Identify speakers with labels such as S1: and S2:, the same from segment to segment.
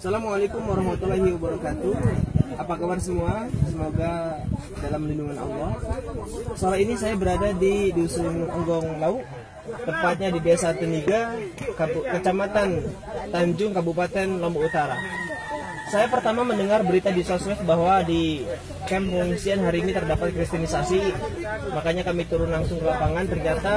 S1: Assalamualaikum warahmatullahi wabarakatuh. Apa kabar semua? Semoga dalam lindungan Allah. Sore ini saya berada di Dusun Unggong Lau, tepatnya di Desa Teniga, Kecamatan Tanjung, Kabupaten Lombok Utara. Saya pertama mendengar berita di sosmed bahwa di camp pengungsian hari ini terdapat kristenisasi, makanya kami turun langsung ke lapangan. Ternyata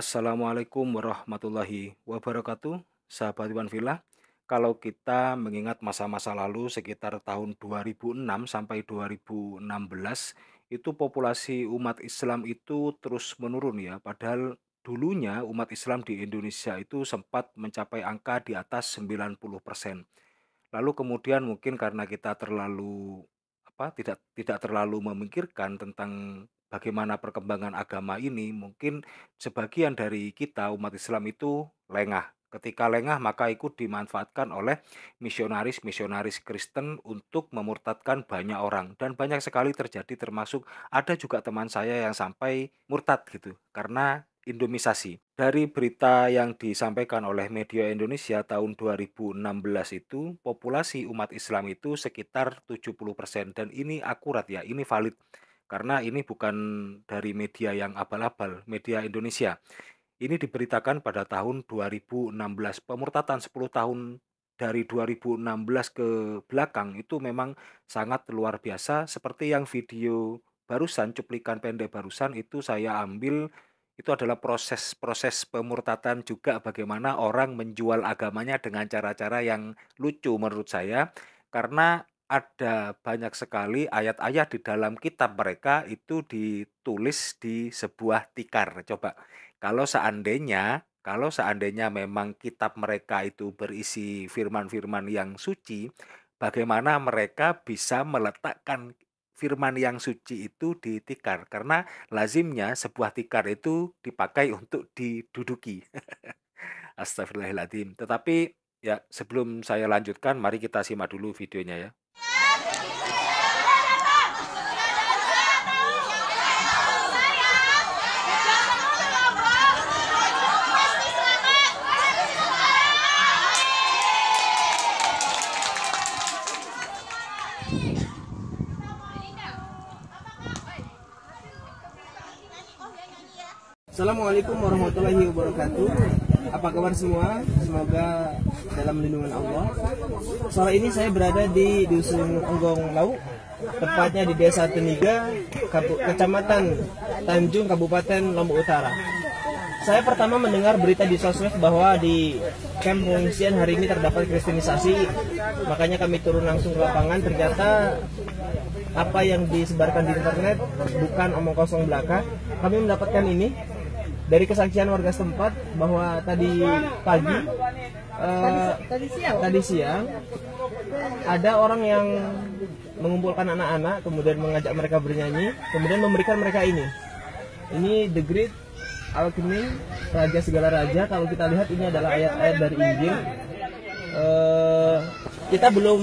S2: Assalamualaikum warahmatullahi wabarakatuh, sahabat Iwan Villa. Kalau kita mengingat masa-masa lalu sekitar tahun 2006 sampai 2016, itu populasi umat Islam itu terus menurun ya. Padahal dulunya umat Islam di Indonesia itu sempat mencapai angka di atas 90%. Lalu kemudian mungkin karena kita terlalu apa tidak tidak terlalu memikirkan tentang bagaimana perkembangan agama ini, mungkin sebagian dari kita umat Islam itu lengah. Ketika lengah maka ikut dimanfaatkan oleh misionaris-misionaris Kristen untuk memurtadkan banyak orang dan banyak sekali terjadi termasuk ada juga teman saya yang sampai murtad gitu karena Indomisasi. Dari berita yang disampaikan oleh media Indonesia tahun 2016 itu, populasi umat Islam itu sekitar 70% dan ini akurat ya, ini valid karena ini bukan dari media yang abal-abal, media Indonesia. Ini diberitakan pada tahun 2016. Pemurtatan 10 tahun dari 2016 ke belakang itu memang sangat luar biasa seperti yang video barusan cuplikan pendek barusan itu saya ambil itu adalah proses-proses pemurtatan juga bagaimana orang menjual agamanya dengan cara-cara yang lucu menurut saya karena ada banyak sekali ayat-ayat di dalam kitab mereka itu ditulis di sebuah tikar. Coba kalau seandainya kalau seandainya memang kitab mereka itu berisi firman-firman yang suci, bagaimana mereka bisa meletakkan firman yang suci itu di tikar? Karena lazimnya sebuah tikar itu dipakai untuk diduduki. Astagfirullahaladzim. Tetapi ya sebelum saya lanjutkan, mari kita simak dulu videonya ya.
S1: Assalamualaikum warahmatullahi wabarakatuh. Apa kabar semua? Semoga dalam lindungan Allah. Sore ini saya berada di Dusun Enggong Lau, tepatnya di Desa Teniga, Kecamatan Tanjung, Kabupaten Lombok Utara. Saya pertama mendengar berita di sosmed bahwa di camp pengungsian hari ini terdapat kristenisasi, makanya kami turun langsung ke lapangan. Ternyata apa yang disebarkan di internet bukan omong kosong belaka. Kami mendapatkan ini dari kesaksian warga setempat bahwa tadi pagi uh, tadi, siang. tadi siang ada orang yang mengumpulkan anak-anak kemudian mengajak mereka bernyanyi kemudian memberikan mereka ini ini the great alchemy raja segala raja kalau kita lihat ini adalah ayat-ayat dari Injil uh, kita belum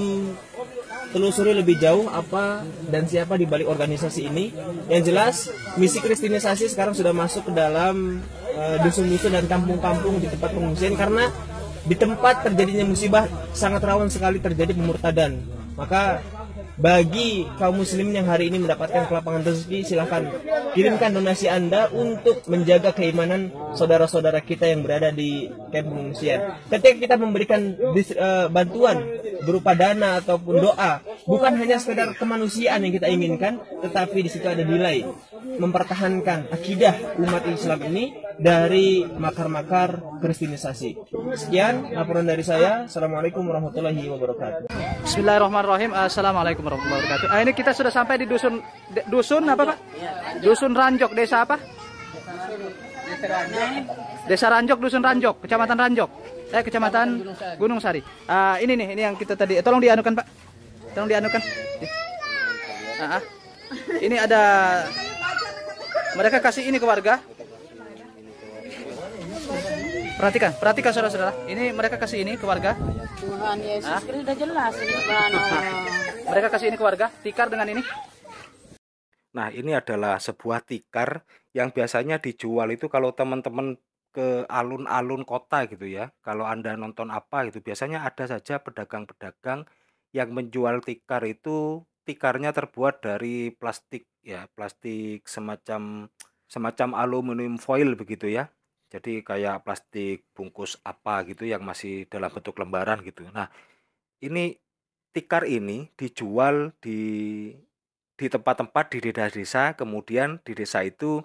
S1: telusuri lebih jauh apa dan siapa di balik organisasi ini. Yang jelas misi kristinisasi sekarang sudah masuk ke dalam eh, dusun-dusun dan kampung-kampung di tempat pengungsian karena di tempat terjadinya musibah sangat rawan sekali terjadi pemurtadan. Maka bagi kaum muslim yang hari ini mendapatkan kelapangan rezeki silahkan kirimkan donasi anda untuk menjaga keimanan saudara-saudara kita yang berada di kamp pengungsian ketika kita memberikan eh, bantuan berupa dana ataupun doa bukan hanya sekedar kemanusiaan yang kita inginkan tetapi di situ ada nilai mempertahankan akidah umat Islam ini dari makar-makar kristenisasi. Sekian laporan dari saya. Assalamualaikum warahmatullahi wabarakatuh. Bismillahirrahmanirrahim. Assalamualaikum
S3: warahmatullahi wabarakatuh. Ah, ini kita sudah sampai di dusun dusun apa Pak? Dusun Ranjok, desa apa? Desa Ranjok, dusun Ranjok, kecamatan Ranjok. Eh, kecamatan Gunung Sari. Uh, ini nih, ini yang kita tadi. Eh, tolong dianukan Pak. Tolong dianukan. Ah, ah. Ini ada mereka kasih ini ke warga Perhatikan, perhatikan saudara-saudara. Ini mereka kasih ini ke warga. Tuhan Yesus ah? Kristus sudah jelas ini Mereka kasih ini ke warga, tikar dengan ini.
S2: Nah, ini adalah sebuah tikar yang biasanya dijual itu kalau teman-teman ke alun-alun kota gitu ya. Kalau Anda nonton apa gitu, biasanya ada saja pedagang-pedagang yang menjual tikar itu tikarnya terbuat dari plastik ya, plastik semacam semacam aluminium foil begitu ya. Jadi kayak plastik bungkus apa gitu yang masih dalam bentuk lembaran gitu. Nah, ini tikar ini dijual di di tempat-tempat di desa-desa, kemudian di desa itu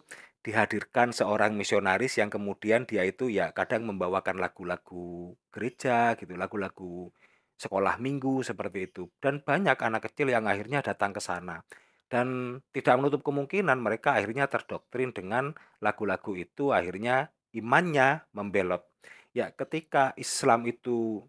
S2: dihadirkan seorang misionaris yang kemudian dia itu ya kadang membawakan lagu-lagu gereja gitu, lagu-lagu sekolah minggu seperti itu. Dan banyak anak kecil yang akhirnya datang ke sana dan tidak menutup kemungkinan mereka akhirnya terdoktrin dengan lagu-lagu itu akhirnya imannya membelot. Ya, ketika Islam itu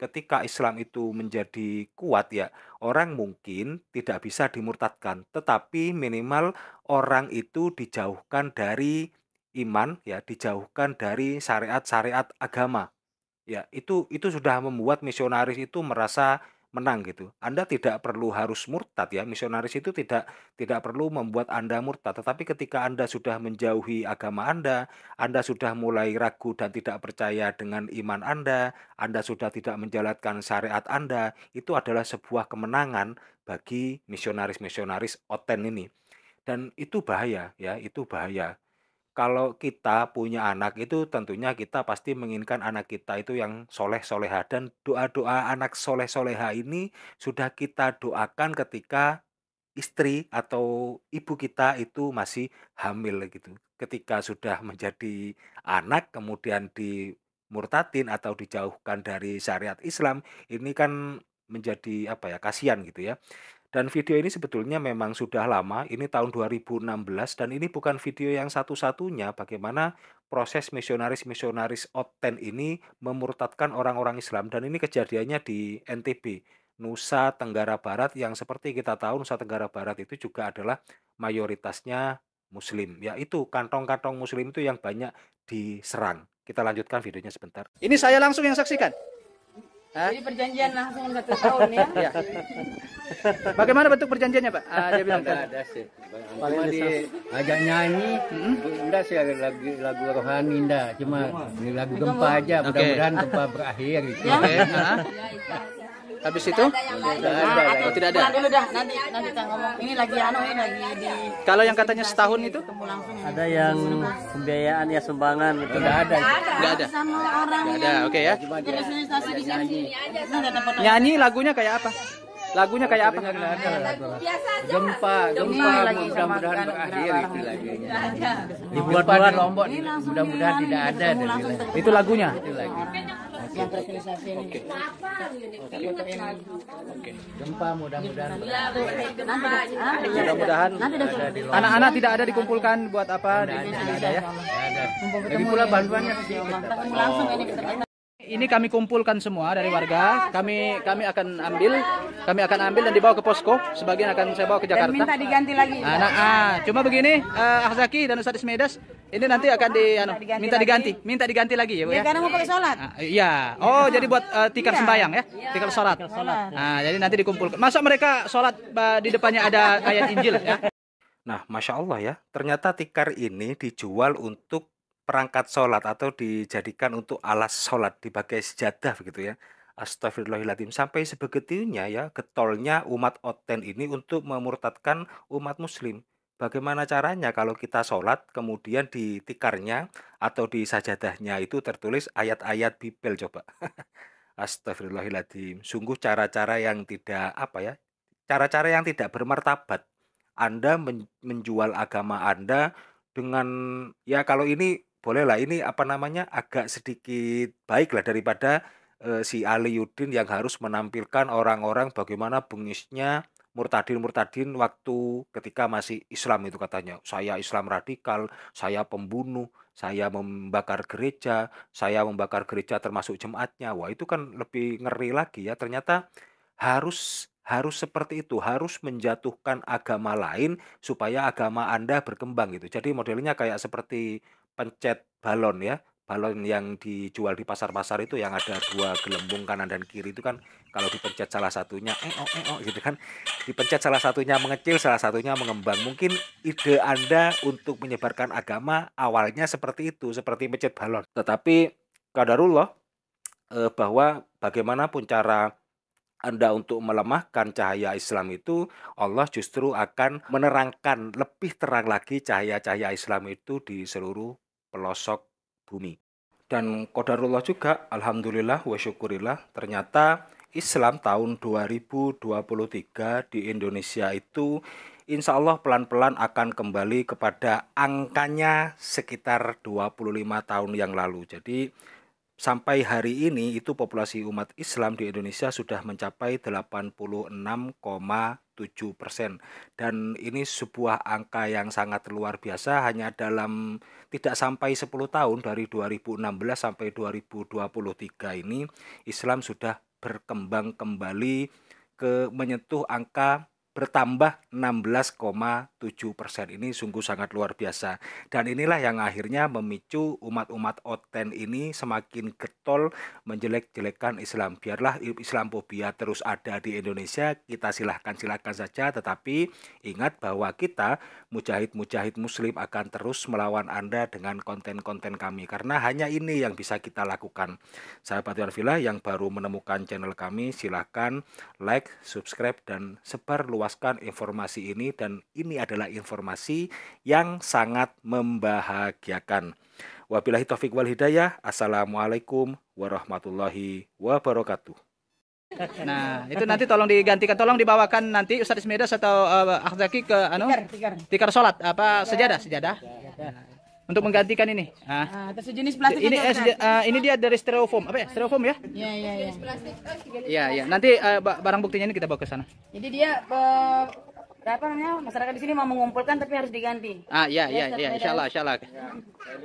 S2: ketika Islam itu menjadi kuat ya, orang mungkin tidak bisa dimurtadkan, tetapi minimal orang itu dijauhkan dari iman ya, dijauhkan dari syariat-syariat agama. Ya, itu itu sudah membuat misionaris itu merasa menang gitu. Anda tidak perlu harus murtad ya. Misionaris itu tidak tidak perlu membuat Anda murtad, tetapi ketika Anda sudah menjauhi agama Anda, Anda sudah mulai ragu dan tidak percaya dengan iman Anda, Anda sudah tidak menjalankan syariat Anda, itu adalah sebuah kemenangan bagi misionaris-misionaris Oten ini. Dan itu bahaya ya, itu bahaya kalau kita punya anak itu tentunya kita pasti menginginkan anak kita itu yang soleh soleha dan doa doa anak soleh soleha ini sudah kita doakan ketika istri atau ibu kita itu masih hamil gitu. Ketika sudah menjadi anak kemudian dimurtadin atau dijauhkan dari syariat Islam ini kan menjadi apa ya kasihan gitu ya. Dan video ini sebetulnya memang sudah lama, ini tahun 2016 dan ini bukan video yang satu-satunya bagaimana proses misionaris-misionaris Oten ini memurtadkan orang-orang Islam dan ini kejadiannya di NTB, Nusa Tenggara Barat yang seperti kita tahu Nusa Tenggara Barat itu juga adalah mayoritasnya muslim, yaitu kantong-kantong muslim itu yang banyak diserang. Kita lanjutkan videonya sebentar. Ini saya langsung yang saksikan.
S3: Jadi perjanjian langsung satu tahun ya. ya. Bagaimana bentuk perjanjiannya Pak? Ah, dia bilang enggak ada
S2: sih. Cuma di ajak nyanyi,
S3: hmm? enggak sih lagu lagu rohani enggak, cuma lagu gempa aja, mudah-mudahan gempa berakhir gitu. Ya, okay. Nah. Ya, habis itu tidak ada, tidak ada ini lagi anu lagi kalau yang katanya setahun itu ada yang pembiayaan ya sumbangan itu tidak ada tidak ada ada oke ya nyanyi lagunya kayak apa lagunya kayak apa gempa gempa mudah-mudahan berakhir itu lagunya dibuat-buat lombok mudah-mudahan tidak ada itu lagunya itu lagunya yang ini. Gitu Gempa mudah-mudahan. Iya, mudah-mudahan. Anak-anak tidak ada dikumpulkan buat apa? Tidak ada ya. Lagi pula bantuannya Langsung ini ini kami kumpulkan semua dari ya, warga. Kami kami akan ambil, kami akan ambil dan dibawa ke posko. Sebagian akan saya bawa ke Jakarta. Dan minta diganti lagi. Nah, nah ah. cuma begini, uh, Ahzaki dan Ustadz Ismedes, ini nanti oh, akan di anu, minta diganti, minta diganti lagi ya, Bu ya. ya. karena mau pakai sholat. Nah, iya. Oh, jadi buat uh, tikar iya. sembayang ya. Iya. Tikar sholat. Nah, jadi nanti dikumpulkan. Masa mereka sholat uh, di depannya ada ayat Injil ya.
S2: Nah, Masya Allah ya, ternyata tikar ini dijual untuk perangkat sholat atau dijadikan untuk alas sholat dipakai sejadah begitu ya. Astagfirullahaladzim sampai sebegitunya ya getolnya umat Oten ini untuk memurtadkan umat Muslim. Bagaimana caranya kalau kita sholat kemudian di tikarnya atau di sajadahnya itu tertulis ayat-ayat Bibel coba. Astagfirullahaladzim. Sungguh cara-cara yang tidak apa ya. Cara-cara yang tidak bermartabat. Anda menjual agama Anda dengan ya kalau ini bolehlah ini apa namanya agak sedikit baiklah daripada eh, si Ali Yudin yang harus menampilkan orang-orang bagaimana bengisnya murtadin-murtadin waktu ketika masih Islam itu katanya. Saya Islam radikal, saya pembunuh, saya membakar gereja, saya membakar gereja termasuk jemaatnya. Wah, itu kan lebih ngeri lagi ya. Ternyata harus harus seperti itu, harus menjatuhkan agama lain supaya agama Anda berkembang gitu. Jadi modelnya kayak seperti pencet balon ya balon yang dijual di pasar-pasar itu yang ada dua gelembung kanan dan kiri itu kan kalau dipencet salah satunya eh oh eh oh gitu kan dipencet salah satunya mengecil salah satunya mengembang mungkin ide Anda untuk menyebarkan agama awalnya seperti itu seperti pencet balon tetapi kadarullah eh, bahwa bagaimanapun cara anda untuk melemahkan cahaya Islam itu, Allah justru akan menerangkan lebih terang lagi cahaya-cahaya Islam itu di seluruh pelosok bumi. Dan kodarullah juga, alhamdulillah wa syukurillah, ternyata Islam tahun 2023 di Indonesia itu insya Allah pelan-pelan akan kembali kepada angkanya sekitar 25 tahun yang lalu. Jadi Sampai hari ini itu populasi umat Islam di Indonesia sudah mencapai 86,7 persen dan ini sebuah angka yang sangat luar biasa hanya dalam tidak sampai 10 tahun dari 2016 sampai 2023 ini Islam sudah berkembang kembali ke menyentuh angka bertambah 16,7 persen. Ini sungguh sangat luar biasa. Dan inilah yang akhirnya memicu umat-umat Oten ini semakin getol menjelek-jelekan Islam. Biarlah Islamophobia terus ada di Indonesia, kita silahkan-silahkan saja. Tetapi ingat bahwa kita mujahid-mujahid muslim akan terus melawan Anda dengan konten-konten kami. Karena hanya ini yang bisa kita lakukan. Sahabat Villa yang baru menemukan channel kami, silahkan like, subscribe, dan sebar luas melepaskan informasi ini dan ini adalah informasi yang sangat membahagiakan. Wabillahi taufik wal hidayah. Assalamualaikum warahmatullahi wabarakatuh.
S3: Nah, itu nanti tolong digantikan, tolong dibawakan nanti Ustadz Ismeda atau uh, eh, Akhzaki ke anu tikar, tikar. tikar salat apa sejadah sejadah. sejadah untuk menggantikan ini. Ah. Ah, sejenis plastik. Ini eh, uh, ini dia dari styrofoam. Apa ya? Styrofoam ya? Iya, iya, iya. Oh, iya, iya. Nanti uh, barang buktinya ini kita bawa ke sana. Jadi dia uh, apa namanya? Masyarakat di sini mau mengumpulkan tapi harus diganti. Ah, iya, iya, iya. iya. Insyaallah, insyaallah.
S2: Ya.